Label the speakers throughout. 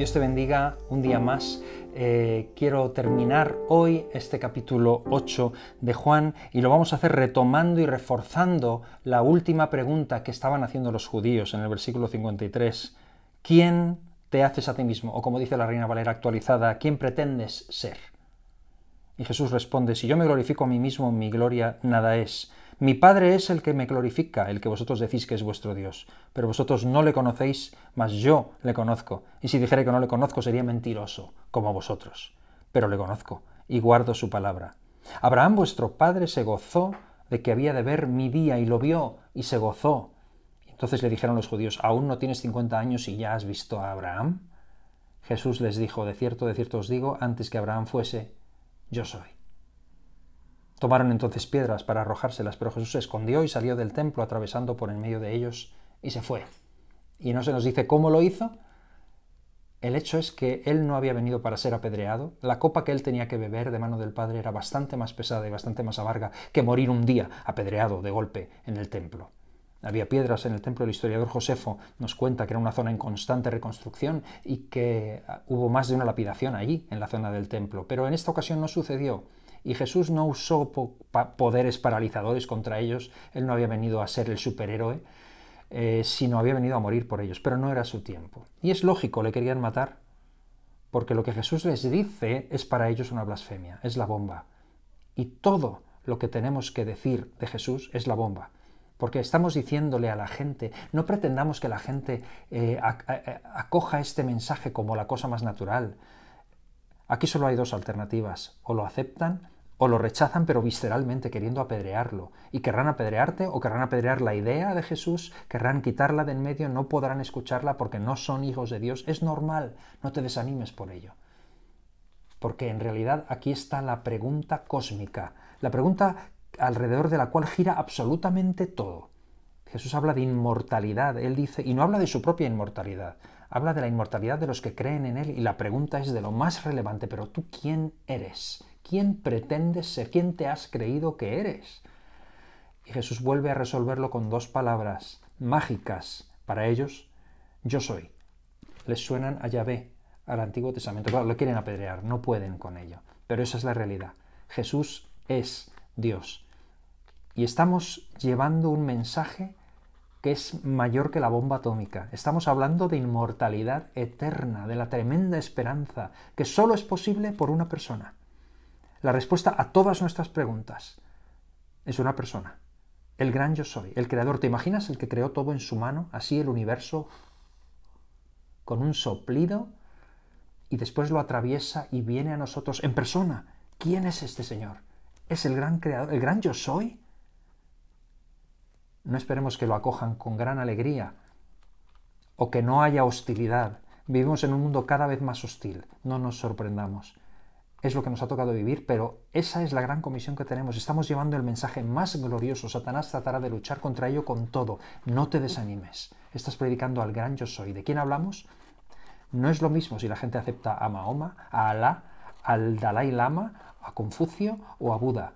Speaker 1: Dios te bendiga un día más. Eh, quiero terminar hoy este capítulo 8 de Juan y lo vamos a hacer retomando y reforzando la última pregunta que estaban haciendo los judíos en el versículo 53. ¿Quién te haces a ti mismo? O como dice la Reina Valera actualizada, ¿quién pretendes ser? Y Jesús responde, si yo me glorifico a mí mismo, mi gloria nada es mi Padre es el que me glorifica, el que vosotros decís que es vuestro Dios, pero vosotros no le conocéis, mas yo le conozco, y si dijera que no le conozco sería mentiroso, como vosotros, pero le conozco, y guardo su palabra. Abraham vuestro Padre se gozó de que había de ver mi día, y lo vio, y se gozó. Entonces le dijeron los judíos, ¿aún no tienes 50 años y ya has visto a Abraham? Jesús les dijo, de cierto, de cierto os digo, antes que Abraham fuese, yo soy. Tomaron entonces piedras para arrojárselas, pero Jesús se escondió y salió del templo atravesando por en medio de ellos y se fue. Y no se nos dice cómo lo hizo. El hecho es que él no había venido para ser apedreado. La copa que él tenía que beber de mano del Padre era bastante más pesada y bastante más amarga que morir un día apedreado de golpe en el templo. Había piedras en el templo. El historiador Josefo nos cuenta que era una zona en constante reconstrucción y que hubo más de una lapidación allí, en la zona del templo. Pero en esta ocasión no sucedió y Jesús no usó poderes paralizadores contra ellos, él no había venido a ser el superhéroe, eh, sino había venido a morir por ellos, pero no era su tiempo. Y es lógico, le querían matar, porque lo que Jesús les dice es para ellos una blasfemia, es la bomba. Y todo lo que tenemos que decir de Jesús es la bomba. Porque estamos diciéndole a la gente, no pretendamos que la gente eh, eh, acoja este mensaje como la cosa más natural. Aquí solo hay dos alternativas, o lo aceptan o lo rechazan pero visceralmente queriendo apedrearlo. Y querrán apedrearte o querrán apedrear la idea de Jesús, querrán quitarla de en medio, no podrán escucharla porque no son hijos de Dios. Es normal, no te desanimes por ello. Porque en realidad aquí está la pregunta cósmica, la pregunta alrededor de la cual gira absolutamente todo. Jesús habla de inmortalidad, él dice, y no habla de su propia inmortalidad, habla de la inmortalidad de los que creen en Él y la pregunta es de lo más relevante, pero tú quién eres? ¿Quién pretendes ser? ¿Quién te has creído que eres? Y Jesús vuelve a resolverlo con dos palabras mágicas para ellos, yo soy. Les suenan a Yahvé, al Antiguo Testamento. Claro, lo quieren apedrear, no pueden con ello, pero esa es la realidad. Jesús es Dios. Y estamos llevando un mensaje que es mayor que la bomba atómica. Estamos hablando de inmortalidad eterna, de la tremenda esperanza, que solo es posible por una persona. La respuesta a todas nuestras preguntas es una persona. El gran yo soy, el creador. ¿Te imaginas el que creó todo en su mano, así el universo, con un soplido, y después lo atraviesa y viene a nosotros en persona? ¿Quién es este Señor? ¿Es el gran creador, el gran yo soy? No esperemos que lo acojan con gran alegría o que no haya hostilidad. Vivimos en un mundo cada vez más hostil, no nos sorprendamos. Es lo que nos ha tocado vivir, pero esa es la gran comisión que tenemos. Estamos llevando el mensaje más glorioso. Satanás tratará de luchar contra ello con todo. No te desanimes. Estás predicando al gran yo soy. ¿De quién hablamos? No es lo mismo si la gente acepta a Mahoma, a Alá, al Dalai Lama, a Confucio o a Buda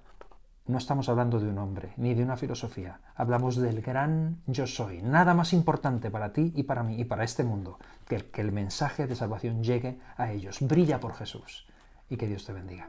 Speaker 1: no estamos hablando de un hombre ni de una filosofía, hablamos del gran yo soy, nada más importante para ti y para mí y para este mundo, que el, mensaje de salvación llegue a ellos, brilla por Jesús y que Dios te bendiga.